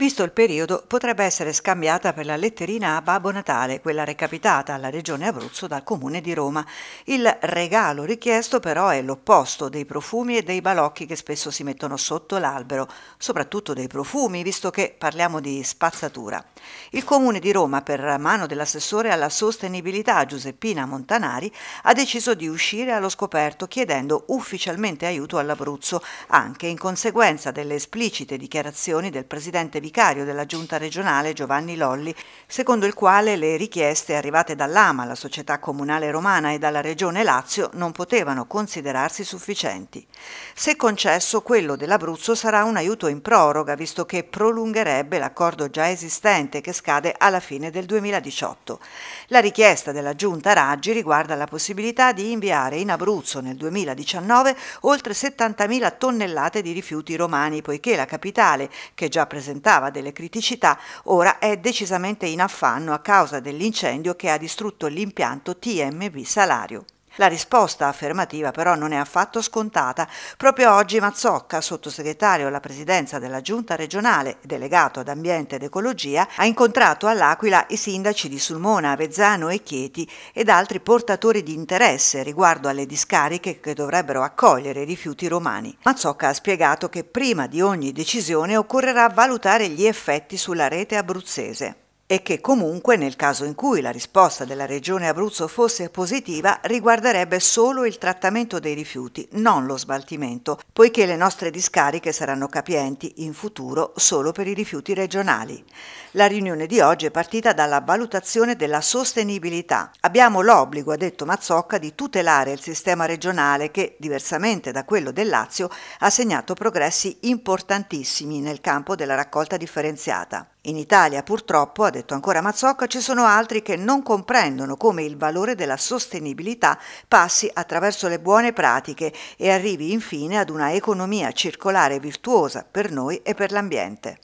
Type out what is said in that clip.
Visto il periodo, potrebbe essere scambiata per la letterina a Babbo Natale, quella recapitata alla Regione Abruzzo dal Comune di Roma. Il regalo richiesto però è l'opposto dei profumi e dei balocchi che spesso si mettono sotto l'albero, soprattutto dei profumi, visto che parliamo di spazzatura. Il Comune di Roma, per mano dell'assessore alla sostenibilità Giuseppina Montanari, ha deciso di uscire allo scoperto chiedendo ufficialmente aiuto all'Abruzzo, anche in conseguenza delle esplicite dichiarazioni del presidente Vicente vicario della giunta regionale Giovanni Lolli, secondo il quale le richieste arrivate dall'AMA, la società comunale romana e dalla regione Lazio non potevano considerarsi sufficienti. Se concesso, quello dell'Abruzzo sarà un aiuto in proroga, visto che prolungherebbe l'accordo già esistente che scade alla fine del 2018. La richiesta della giunta Raggi riguarda la possibilità di inviare in Abruzzo nel 2019 oltre 70.000 tonnellate di rifiuti romani, poiché la capitale, che già presentava presentava delle criticità, ora è decisamente in affanno a causa dell'incendio che ha distrutto l'impianto TMB Salario. La risposta affermativa però non è affatto scontata. Proprio oggi Mazzocca, sottosegretario alla presidenza della Giunta regionale, delegato ad ambiente ed ecologia, ha incontrato all'Aquila i sindaci di Sulmona, Avezzano e Chieti ed altri portatori di interesse riguardo alle discariche che dovrebbero accogliere i rifiuti romani. Mazzocca ha spiegato che prima di ogni decisione occorrerà valutare gli effetti sulla rete abruzzese e che comunque nel caso in cui la risposta della Regione Abruzzo fosse positiva riguarderebbe solo il trattamento dei rifiuti, non lo sbaltimento, poiché le nostre discariche saranno capienti in futuro solo per i rifiuti regionali. La riunione di oggi è partita dalla valutazione della sostenibilità. Abbiamo l'obbligo, ha detto Mazzocca, di tutelare il sistema regionale che, diversamente da quello del Lazio, ha segnato progressi importantissimi nel campo della raccolta differenziata. In Italia purtroppo, ha detto ancora Mazzocca, ci sono altri che non comprendono come il valore della sostenibilità passi attraverso le buone pratiche e arrivi infine ad una economia circolare virtuosa per noi e per l'ambiente.